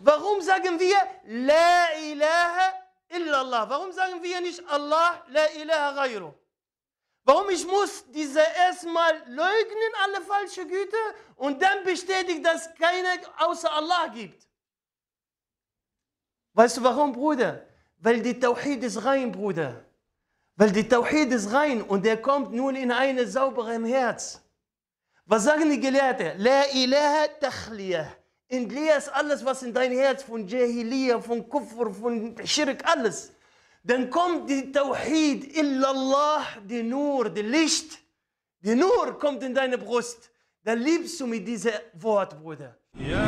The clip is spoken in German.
Warum sagen wir La ilaha illallah? Warum sagen wir nicht Allah, La ilaha ghayru? Warum ich muss diese erstmal leugnen, alle falsche Güter, und dann bestätigt, dass es keine außer Allah gibt? Weißt du warum, Bruder? Weil die Tawhid ist rein, Bruder. Weil die Tawhid ist rein und er kommt nun in eine saubere Herz. Was sagen die Gelehrten? La ilaha takhliyah. Entleerst alles, was in dein Herz von Jahiliya, von Kufr, von Schirk, alles. Dann kommt die Tawhid, illallah, die Nur, die Licht. Die Nur kommt in deine Brust. Dann liebst du mit diesem Wort, Bruder. Ja,